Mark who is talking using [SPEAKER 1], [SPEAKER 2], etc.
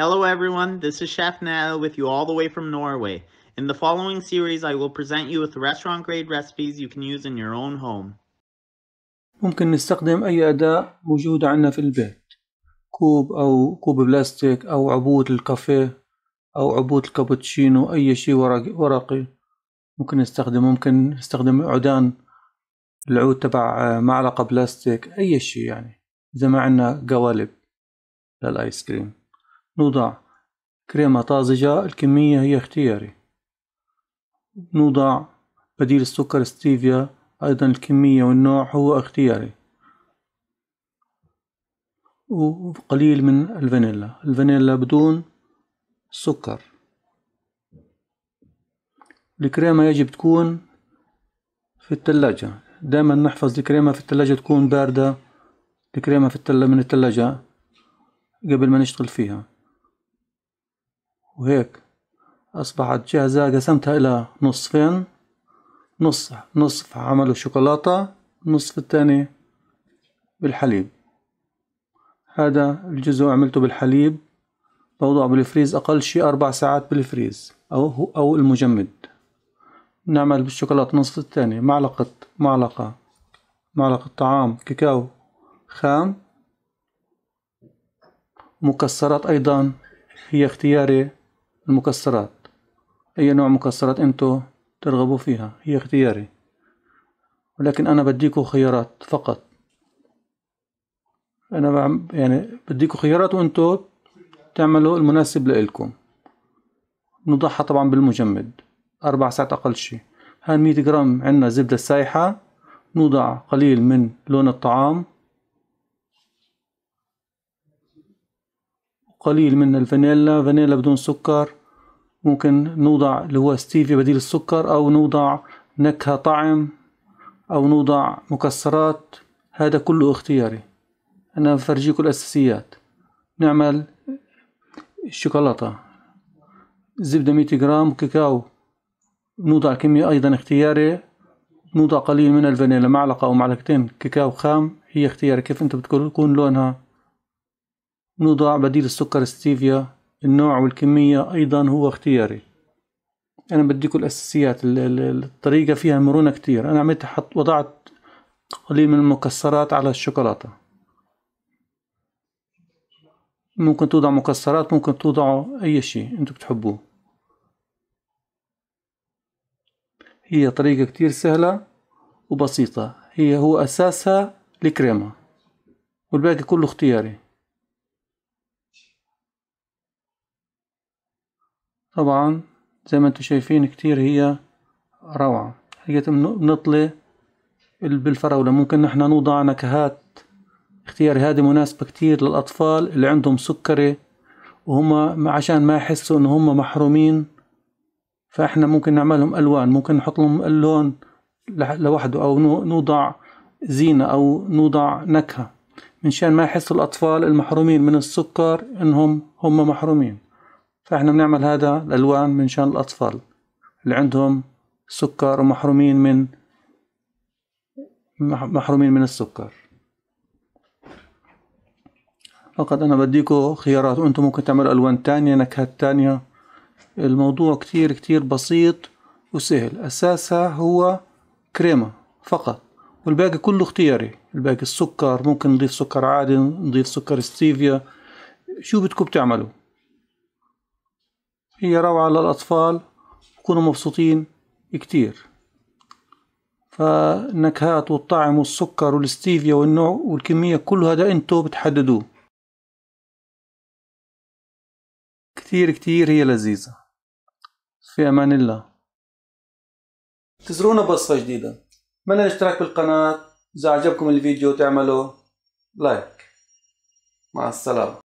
[SPEAKER 1] Hello everyone, this is Chef Nell with you all the way from Norway. In the following series, I will present you with restaurant grade recipes you can use in your own home. ممكن نستخدم أي أداة موجودة عندنا في البيت كوب أو كوب بلاستيك أو عبود الكافيه أو عبود الكابتشينو أي شيء ورقي ممكن نستخدم ممكن نستخدم عدان العود تبع آه، معلقة بلاستيك أي شيء يعني إذا ما عندنا قوالب للآيس كريم نوضع كريمة طازجة الكمية هي اختياري نوضع بديل السكر ستيفيا أيضا الكمية والنوع هو اختياري وقليل من الفانيلا الفانيلا بدون سكر الكريمة يجب تكون في الثلاجة دائما نحفظ الكريمة في الثلاجة تكون باردة الكريمة في التل... من الثلاجة قبل ما نشتغل فيها وهيك أصبحت جاهزة قسمتها إلى نصفين نص نصف عمله شوكولاتة نصف الثاني بالحليب هذا الجزء عملته بالحليب بوضعه بالفريز أقل شي أربع ساعات بالفريز أو أو المجمد نعمل بالشوكولاتة نصف الثاني معلقة معلقة معلقة طعام كاكاو خام مكسرات أيضا هي اختياري المكسرات أي نوع مكسرات أنتو ترغبوا فيها هي اختياري ولكن أنا بديكو خيارات فقط أنا بعم يعني بديكو خيارات وأنتو تعملوا المناسب لإلكم نضعها طبعا بالمجمد أربع ساعات أقل شي هان مية جرام عنا زبدة سايحة نوضع قليل من لون الطعام قليل من الفانيلا فانيلا بدون سكر ممكن نوضع اللي هو ستيفيا بديل السكر أو نوضع نكهة طعم أو نوضع مكسرات هذا كله اختياري أنا بفرجيكم الأساسيات نعمل الشوكولاتة زبدة 100 جرام كاكاو نوضع كمية أيضا اختياري نوضع قليل من الفانيلا معلقة أو معلقتين كاكاو خام هي اختياري كيف أنت بتكون لونها نوضع بديل السكر ستيفيا النوع والكمية أيضا هو اختياري أنا بديكم الأساسيات الطريقة فيها مرونة كتير أنا عملت حط وضعت قليل من المكسرات على الشوكولاتة ممكن توضع مكسرات ممكن توضعوا أي شيء أنتم بتحبوه هي طريقة كتير سهلة وبسيطة هي هو أساسها الكريمة والباقي كله اختياري طبعا زي ما انتم شايفين كتير هي روعة هي بنطلي بالفراولة ممكن نحن نوضع نكهات اختيار هذه مناسبة كتير للأطفال اللي عندهم سكري وهم عشان ما يحسوا إن هم محرومين فإحنا ممكن نعملهم ألوان ممكن نحط لهم اللون لوحده أو نوضع زينة أو نوضع نكهة منشان ما يحسوا الأطفال المحرومين من السكر إنهم هم محرومين فاحنا بنعمل هذا الالوان من شان الاطفال اللي عندهم سكر ومحرومين من محرومين من السكر فقط انا بديكم خيارات وانتم ممكن تعملوا الوان تانية نكهات تانية الموضوع كتير كتير بسيط وسهل اساسها هو كريمة فقط والباقي كله اختياري الباقي السكر ممكن نضيف سكر عادي نضيف سكر ستيفيا شو بدكم تعملوا هي روعة للأطفال يكونوا مبسوطين كتير فالنكهات والطعم والسكر والستيفيا والنوع والكمية كل هذا انتو بتحددوه كتير كتير هي لذيذة في أمان الله تزرونا بصفة جديدة من الاشتراك بالقناة إذا عجبكم الفيديو تعملوا لايك مع السلامة